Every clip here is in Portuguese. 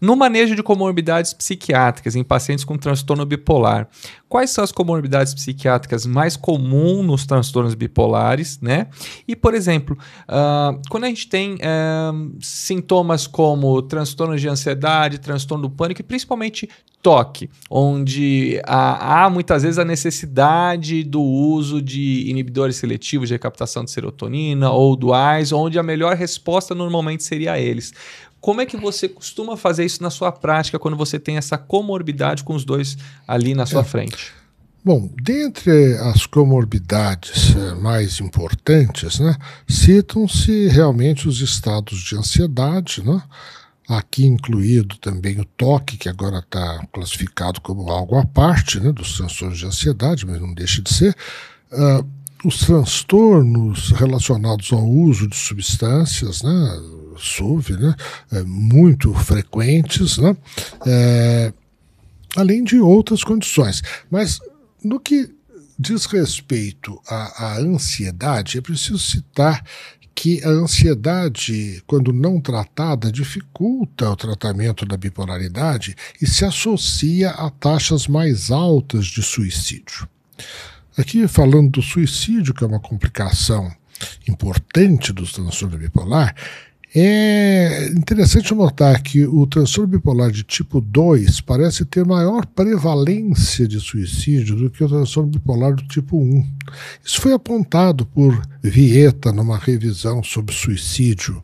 No manejo de comorbidades psiquiátricas em pacientes com transtorno bipolar, quais são as comorbidades psiquiátricas mais comuns nos transtornos bipolares, né? E, por exemplo, uh, quando a gente tem uh, sintomas como transtorno de ansiedade, transtorno do pânico e principalmente toque, onde há, há, muitas vezes a necessidade do uso de inibidores seletivos de recaptação de serotonina ou duais, onde a melhor resposta normalmente seria eles. Como é que você costuma fazer isso na sua prática quando você tem essa comorbidade com os dois ali na sua é. frente? Bom, dentre as comorbidades eh, mais importantes, né, citam-se realmente os estados de ansiedade, né, aqui incluído também o toque, que agora está classificado como algo à parte né, dos transtornos de ansiedade, mas não deixa de ser, uh, os transtornos relacionados ao uso de substâncias, né, SUV, né, eh, muito frequentes, né, é, além de outras condições. Mas no que diz respeito à, à ansiedade, é preciso citar que a ansiedade, quando não tratada, dificulta o tratamento da bipolaridade e se associa a taxas mais altas de suicídio. Aqui, falando do suicídio, que é uma complicação importante do transtorno bipolar, é interessante notar que o transtorno bipolar de tipo 2 parece ter maior prevalência de suicídio do que o transtorno bipolar do tipo 1. Isso foi apontado por Vieta numa revisão sobre suicídio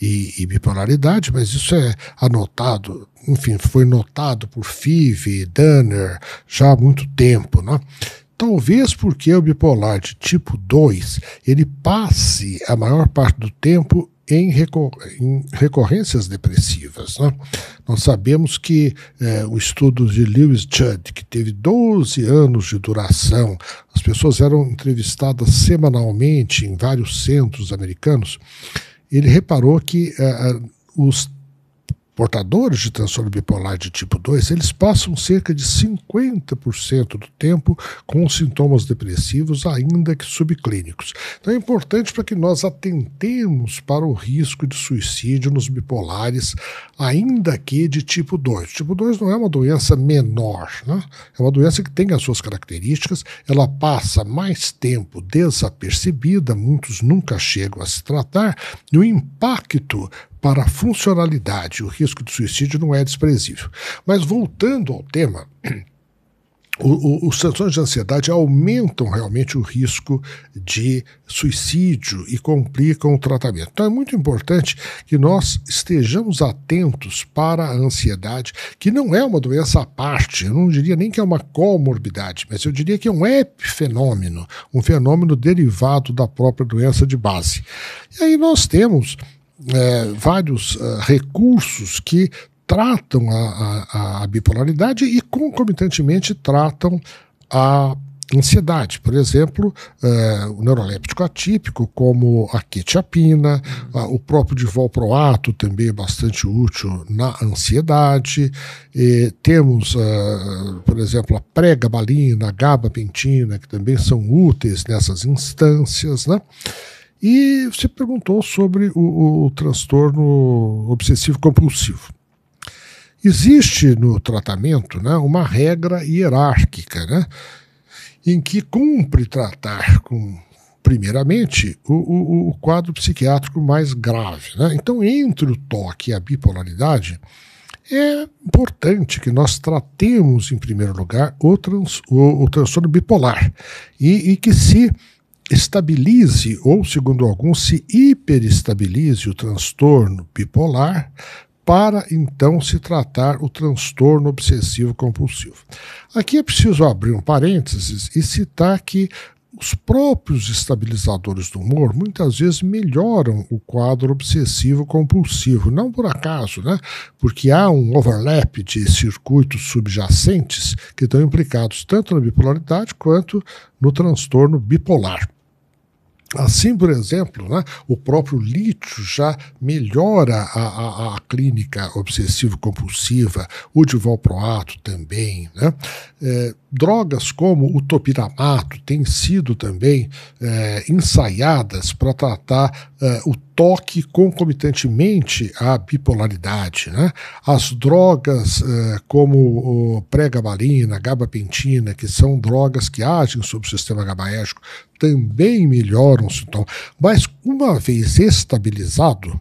e, e bipolaridade, mas isso é anotado, enfim, foi notado por Five, Danner, já há muito tempo, né? Talvez porque o bipolar de tipo 2 ele passe a maior parte do tempo em, recorrências depressivas. Né? Nós sabemos que é, o estudo de Lewis Judd, que teve 12 anos de duração, as pessoas eram entrevistadas semanalmente em vários centros americanos, ele reparou que é, é os Portadores de transtorno bipolar de tipo 2, eles passam cerca de 50% do tempo com sintomas depressivos, ainda que subclínicos. Então é importante para que nós atentemos para o risco de suicídio nos bipolares, ainda que de tipo 2. O tipo 2 não é uma doença menor, né? é uma doença que tem as suas características, ela passa mais tempo desapercebida, muitos nunca chegam a se tratar, e o impacto para a funcionalidade, o risco de suicídio não é desprezível. Mas voltando ao tema, os transtornos de ansiedade aumentam realmente o risco de suicídio e complicam o tratamento. Então é muito importante que nós estejamos atentos para a ansiedade, que não é uma doença à parte, eu não diria nem que é uma comorbidade, mas eu diria que é um epifenômeno, um fenômeno derivado da própria doença de base. E aí nós temos é, vários uh, recursos que tratam a, a, a, bipolaridade e concomitantemente tratam a ansiedade. Por exemplo, uh, o neuroléptico atípico, como a quetiapina, uh, o próprio divalproato também é bastante útil na ansiedade. E temos, uh, por exemplo, a pregabalina, a gabapentina, que também são úteis nessas instâncias, né? E você perguntou sobre o, o, transtorno obsessivo compulsivo. Existe no tratamento né, uma regra hierárquica, né, em que cumpre tratar com primeiramente, o, o, o, quadro psiquiátrico mais grave. Né? Então, entre o toque e a bipolaridade, é importante que nós tratemos, em primeiro lugar, o, trans, o transtorno bipolar e, e, que se estabilize ou, segundo alguns, se hiperestabilize o transtorno bipolar para então se tratar o transtorno obsessivo compulsivo. Aqui é preciso abrir um parênteses e citar que os próprios estabilizadores do humor muitas vezes melhoram o quadro obsessivo compulsivo, não por acaso, né? Porque há um overlap de circuitos subjacentes que estão implicados tanto na bipolaridade quanto no transtorno bipolar. Assim, por exemplo, né, o próprio lítio já melhora a, a, a clínica obsessivo-compulsiva, o divalproato também. Né? É, drogas como o topiramato têm sido também é, ensaiadas para tratar é, o toque concomitantemente à bipolaridade. Né? As drogas eh, como pré gabapentina, que são drogas que agem sobre o sistema gabaérgico, também melhoram o sintoma. Mas uma vez estabilizado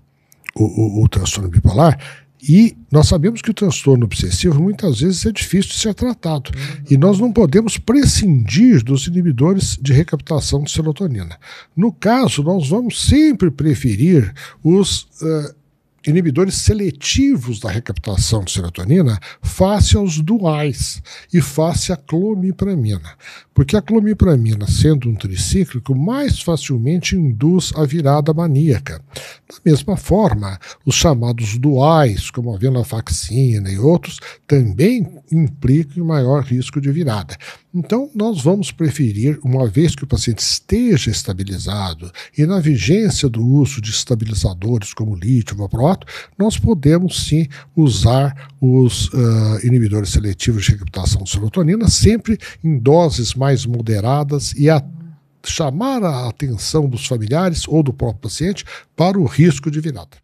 o, o, o transtorno bipolar, e nós sabemos que o transtorno obsessivo muitas vezes é difícil de ser tratado. Uhum. E nós não podemos prescindir dos inibidores de recaptação de serotonina. No caso, nós vamos sempre preferir os. Uh, inibidores seletivos da recaptação de serotonina face aos duais e face à clomipramina. Porque a clomipramina, sendo um tricíclico, mais facilmente induz a virada maníaca. Da mesma forma, os chamados duais, como a venlafaxina e outros, também implicam maior risco de virada. Então, nós vamos preferir, uma vez que o paciente esteja estabilizado e na vigência do uso de estabilizadores como lítio, vaproato, nós podemos sim usar os uh, inibidores seletivos de recaptação de serotonina, sempre em doses mais moderadas e a chamar a atenção dos familiares ou do próprio paciente para o risco de virada.